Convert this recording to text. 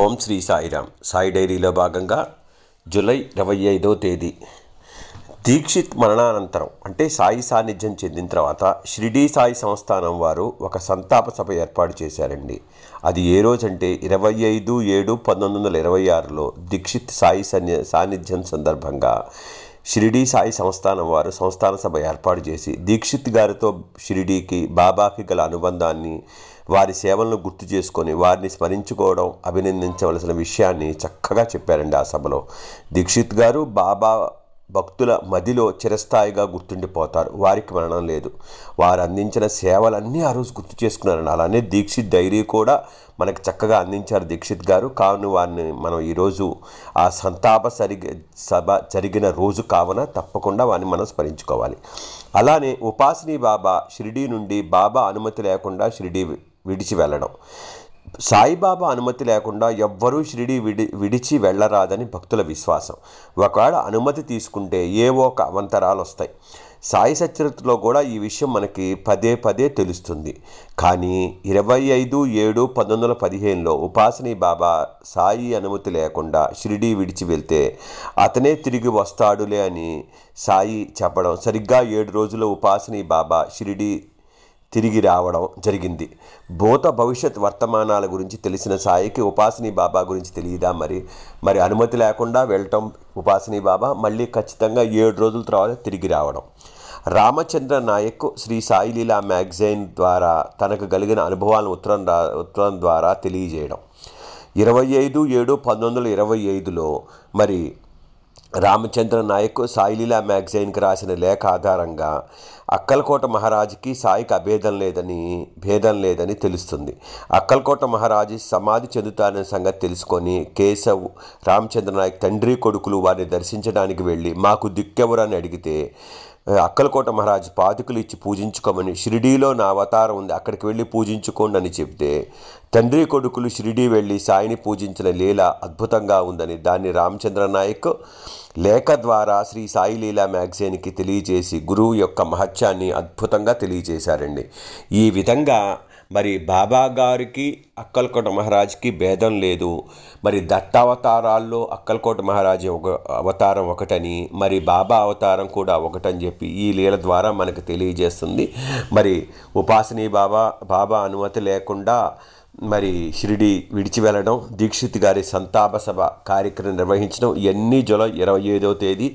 ఓం శ్రీ సాయిరామ్ సాయి డైరీలో భాగంగా జూలై ఇరవై ఐదో తేదీ దీక్షిత్ మరణానంతరం అంటే సాయి సాన్నిధ్యం చెందిన తర్వాత షిరిడీ సాయి సంస్థానం వారు ఒక సంతాప సభ ఏర్పాటు చేశారండి అది ఏ రోజంటే ఇరవై ఐదు ఏడు పంతొమ్మిది వందల ఇరవై ఆరులో దీక్షిత్ సాయి సాన్నిధ్యం సందర్భంగా షిరిడీ సాయి సంస్థానం వారు సంస్థాన సభ ఏర్పాటు చేసి దీక్షిత్ గారితో షిరిడీకి బాబాకి గల అనుబంధాన్ని వారి సేవలను గుర్తు చేసుకొని వారిని స్మరించుకోవడం అభినందించవలసిన విషయాన్ని చక్కగా చెప్పారండి ఆ సభలో దీక్షిత్ గారు బాబా భక్తుల మదిలో చిరస్థాయిగా గుర్తుండిపోతారు వారికి మరణం లేదు వారు అందించిన సేవలన్నీ ఆ రోజు గుర్తు చేసుకున్నారని అలానే దీక్షిత్ డైరీ కూడా మనకు చక్కగా అందించారు దీక్షిత్ గారు కావున వారిని మనం ఈరోజు ఆ సంతాప సరిగ సభ జరిగిన రోజు కావున తప్పకుండా వారిని మనం స్మరించుకోవాలి అలానే ఉపాసిని బాబా షిరిడీ నుండి బాబా అనుమతి లేకుండా షిరిడీ విడిచి వెళ్ళడం సాయిబాబా అనుమతి లేకుండా ఎవ్వరూ షిరిడి విడి విడిచి వెళ్ళరాదని భక్తుల విశ్వాసం ఒకవేళ అనుమతి తీసుకుంటే ఏవో ఒక అవంతరాలు వస్తాయి సాయి సచరిత్రలో కూడా ఈ విషయం మనకి పదే పదే తెలుస్తుంది కానీ ఇరవై ఐదు ఏడు పంతొమ్మిది వందల పదిహేనులో ఉపాసని బాబా సాయి అనుమతి లేకుండా షిరిడి విడిచి వెళ్తే అతనే తిరిగి వస్తాడులే అని సాయి చెప్పడం సరిగ్గా ఏడు రోజుల ఉపాసని బాబా షిరిడి తిరిగి రావడం జరిగింది భూత భవిష్యత్ వర్తమానాల గురించి తెలిసిన సాయికి ఉపాసిని బాబా గురించి తెలియదా మరి మరి అనుమతి లేకుండా వెళ్ళటం ఉపాసిని బాబా మళ్ళీ ఖచ్చితంగా ఏడు రోజుల తర్వాత తిరిగి రావడం రామచంద్ర నాయక్ శ్రీ సాయిలీలా మ్యాగజైన్ ద్వారా తనకు కలిగిన అనుభవాలను ఉత్తరం ఉత్తరం ద్వారా తెలియజేయడం ఇరవై ఐదు ఏడు పంతొమ్మిది వందల ఇరవై ఐదులో మరి రామచంద్ర నాయక్ సాయిలీలా మ్యాగజైన్కి రాసిన లేఖ ఆధారంగా అక్కలకోట మహారాజుకి సాయికి అభేదం లేదని భేదం లేదని తెలుస్తుంది అక్కలకోట మహారాజు సమాధి చెందుతారనే సంగతి తెలుసుకొని కేశవ్ రామచంద్ర నాయక్ తండ్రి కొడుకులు వారిని దర్శించడానికి వెళ్ళి మాకు దిక్కెవరని అడిగితే అక్కలకోట మహారాజు పాతికలు ఇచ్చి పూజించుకోమని షిరిడీలో నా అవతారం ఉంది అక్కడికి వెళ్ళి పూజించుకోండి అని చెప్తే తండ్రి కొడుకులు షిరిడీ వెళ్ళి సాయిని పూజించిన లీల అద్భుతంగా ఉందని దాన్ని రామచంద్ర నాయక్ లేఖ ద్వారా శ్రీ సాయి లీలా మ్యాగజైన్కి తెలియజేసి గురువు యొక్క మహత్యాన్ని అద్భుతంగా తెలియజేశారండి ఈ విధంగా మరి బాబా గారికి అక్కల్కోట మహారాజ్కి భేదం లేదు మరి దత్తావతారాల్లో అక్కల్కోట మహారాజ్ ఒక అవతారం ఒకటని మరి బాబా అవతారం కూడా ఒకటని చెప్పి ఈ లీల ద్వారా మనకు తెలియజేస్తుంది మరి ఉపాసనీ బాబా బాబా అనుమతి లేకుండా మరి షిరిడి విడిచి వెళ్ళడం దీక్షిత్ గారి సంతాప సభ కార్యక్రమం నిర్వహించడం ఇవన్నీ జూలై ఇరవై ఐదవ తేదీ